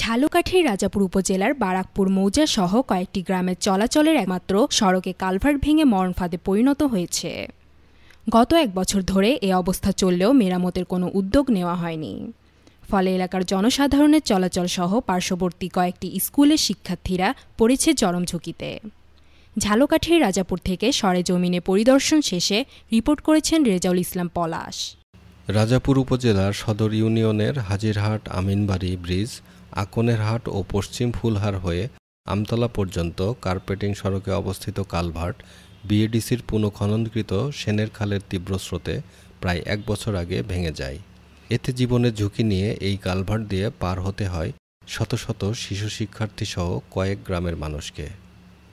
ঝালকাঠির রাজাপুর উপজেলার বারাকপুর মৌজা সহ কয়েকটি গ্রামের চলাচলের একমাত্র সড়কে কালভার্ট ভেঙে ফাঁদে পরিণত হয়েছে গত এক বছর ধরে এ অবস্থা চললেও মেরামতের কোনো উদ্যোগ নেওয়া হয়নি ফলে এলাকার জনসাধারণের চলাচল সহ পার্শ্ববর্তী কয়েকটি স্কুলের শিক্ষার্থীরা পড়েছে চরম ঝুঁকিতে ঝালকাঠির রাজাপুর থেকে সরেজমিনে পরিদর্শন শেষে রিপোর্ট করেছেন রেজাউল ইসলাম পলাশ রাজাপুর উপজেলার সদর ইউনিয়নের হাজিরহাট আমিনবাড়ি ব্রিজ আকনের হাট ও পশ্চিম ফুলহার হয়ে আমতলা পর্যন্ত কার্পেটিং সড়কে অবস্থিত কালভার্ট বিএডিসির পুনঃখননকৃত সেনের খালের তীব্র স্রোতে প্রায় এক বছর আগে ভেঙে যায় এতে জীবনের ঝুঁকি নিয়ে এই কালভার্ট দিয়ে পার হতে হয় শত শত শিশু শিক্ষার্থী সহ কয়েক গ্রামের মানুষকে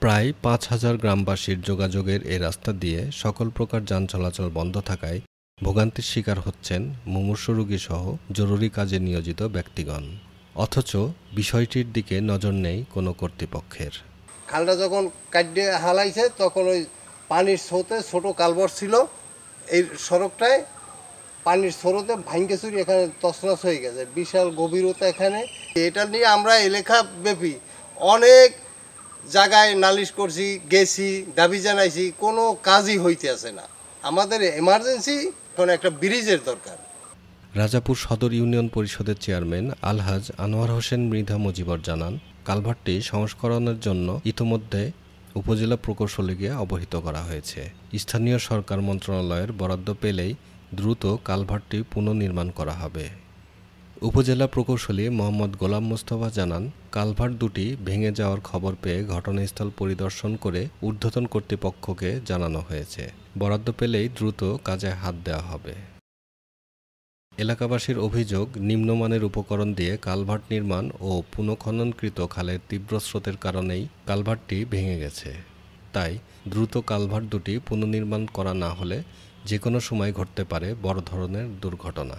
প্রায় পাঁচ হাজার গ্রামবাসীর যোগাযোগের এ রাস্তা দিয়ে সকল প্রকার যান চলাচল বন্ধ থাকায় ভোগান্তির শিকার হচ্ছেন মুমূর্ষ রোগী সহ জরুরি কাজে নিয়োজিত ব্যক্তিগণ অথচ বিষয়টির দিকে নজর নেই কোনো কর্তৃপক্ষের খালটা যখন কাটিয়ে হালাইছে তখন ওই পানির স্রোতে ছোট কালবর ছিল এই সড়কটায় পানির স্রোতে চুরি এখানে তছনছ হয়ে গেছে বিশাল গভীরতা এখানে এটা নিয়ে আমরা এলাকা ব্যাপী অনেক জায়গায় নালিশ করছি গেছি দাবি জানাইছি কোনো কাজই হইতে আসে না আমাদের এমার্জেন্সি কোনো একটা ব্রিজের দরকার রাজাপুর সদর ইউনিয়ন পরিষদের চেয়ারম্যান আলহাজ আনোয়ার হোসেন মৃধা মুজিবর জানান কালভারটি সংস্করণের জন্য ইতোমধ্যে উপজেলা প্রকৌশলীকে অবহিত করা হয়েছে স্থানীয় সরকার মন্ত্রণালয়ের বরাদ্দ পেলেই দ্রুত কালভারটি পুনর্নির্মাণ করা হবে উপজেলা প্রকৌশলী মোহাম্মদ গোলাম মোস্তফা জানান কালভার্ট দুটি ভেঙে যাওয়ার খবর পেয়ে ঘটনাস্থল পরিদর্শন করে ঊর্ধ্বতন কর্তৃপক্ষকে জানানো হয়েছে বরাদ্দ পেলেই দ্রুত কাজে হাত দেওয়া হবে এলাকাবাসীর অভিযোগ নিম্নমানের উপকরণ দিয়ে কালভার্ট নির্মাণ ও পুনঃখননকৃত খালের তীব্র স্রোতের কারণেই কালভার্টটি ভেঙে গেছে তাই দ্রুত কালভার্ট দুটি পুনর্নির্মাণ করা না হলে যে কোনো সময় ঘটতে পারে বড় ধরনের দুর্ঘটনা